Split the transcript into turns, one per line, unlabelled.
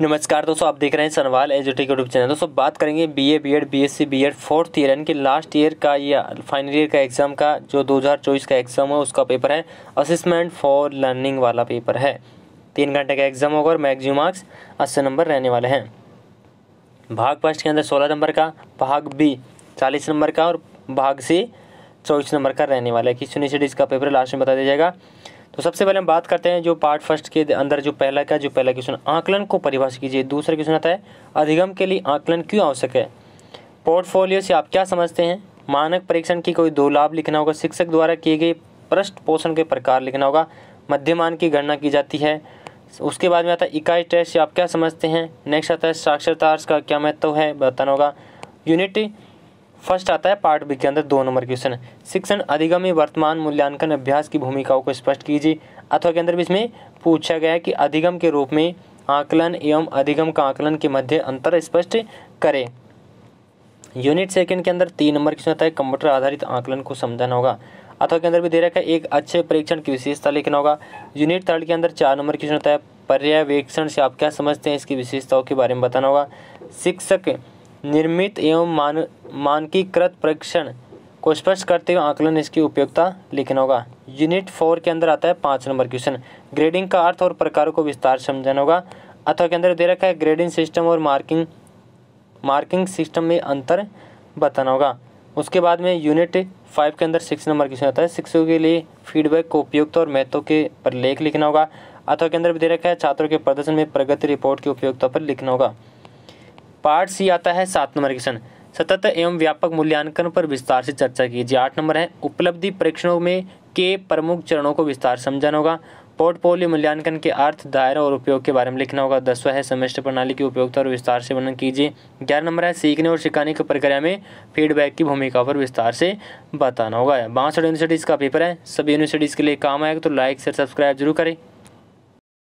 नमस्कार दोस्तों आप देख रहे हैं सनवाल एजुटी यूट्यूब चैनल दोस्तों बात करेंगे BA BEd BSc BEd fourth year यानी कि लास्ट ईयर का या फाइनल ईयर का एग्ज़ाम का जो 2024 का एग्ज़ाम है उसका पेपर है असिसमेंट फॉर लर्निंग वाला पेपर है तीन घंटे का एग्ज़ाम होगा और मैगजिम मार्क्स अस्सी नंबर रहने वाले हैं भाग फर्स्ट के अंदर सोलह नंबर का भाग बी चालीस नंबर का और भाग सी चौबीस नंबर का रहने वाला है किस यूनिवर्सिटी का पेपर लास्ट में बता दिया जाएगा तो सबसे पहले हम बात करते हैं जो पार्ट फर्स्ट के अंदर जो पहला का जो पहला क्वेश्चन आंकलन को परिभाषित कीजिए दूसरा क्वेश्चन आता है अधिगम के लिए आंकलन क्यों आवश्यक है पोर्टफोलियो से आप क्या समझते हैं मानक परीक्षण की कोई दो लाभ लिखना होगा शिक्षक द्वारा किए गए पृष्ठ पोषण के प्रकार लिखना होगा मध्यमान की गणना की जाती है उसके बाद में आता है इकाई टेस्ट से आप क्या समझते हैं नेक्स्ट आता है साक्षरता का क्या महत्व है बताना होगा यूनिट फर्स्ट आता है पार्ट बी के अंदर दो नंबर क्वेश्चन शिक्षण अधिगम में वर्तमान मूल्यांकन अभ्यास की भूमिकाओं को स्पष्ट कीजिए अथवा के अंदर भी इसमें पूछा गया है कि अधिगम के रूप में आकलन एवं अधिगम का आकलन के मध्य अंतर स्पष्ट करें यूनिट सेकंड के अंदर तीन नंबर क्वेश्चन आता है कंप्यूटर आधारित आंकलन को समझाना होगा अथवा के अंदर भी दे रखा है एक अच्छे परीक्षण की विशेषता लिखना होगा यूनिट थर्ड के अंदर चार नंबर क्वेश्चन आता है पर्यवेक्षण से आप क्या समझते हैं इसकी विशेषताओं के बारे में बताना होगा शिक्षक निर्मित एवं मान मानकीकृत परीक्षण को स्पष्ट करते हुए आकलन इसकी उपयोगिता लिखना होगा यूनिट फोर के अंदर आता है पाँच नंबर क्वेश्चन ग्रेडिंग का अर्थ और प्रकारों को विस्तार समझाना होगा अथवा के अंदर दे रखा है ग्रेडिंग सिस्टम और मार्किंग मार्किंग सिस्टम में अंतर बताना होगा उसके बाद में यूनिट फाइव के अंदर सिक्स नंबर क्वेश्चन आता है शिक्षकों के लिए फीडबैक को उपयुक्त और महत्व के पर लेख लिखना होगा अथवा के अंदर दे रखा है छात्रों के प्रदर्शन में प्रगति रिपोर्ट की उपयोगिता पर लिखना होगा पार्ट सी आता है सात नंबर क्वेश्चन सतत एवं व्यापक मूल्यांकन पर विस्तार से चर्चा कीजिए आठ नंबर है उपलब्धि परीक्षणों में के प्रमुख चरणों को विस्तार समझाना होगा पोर्टफोलियो मूल्यांकन के अर्थ दायरा और उपयोग के बारे में लिखना होगा दसवा है सेमेस्टर प्रणाली की उपयोगिता और विस्तार से वर्णन कीजिए ग्यारह नंबर है सीखने और सिखाने की प्रक्रिया में फीडबैक की भूमिका पर विस्तार से बताना होगा बांसठ यूनिवर्सिटीज़ का पेपर है सभी यूनिवर्सिटीज़ के लिए काम आएगा तो लाइक से सब्सक्राइब जरूर करें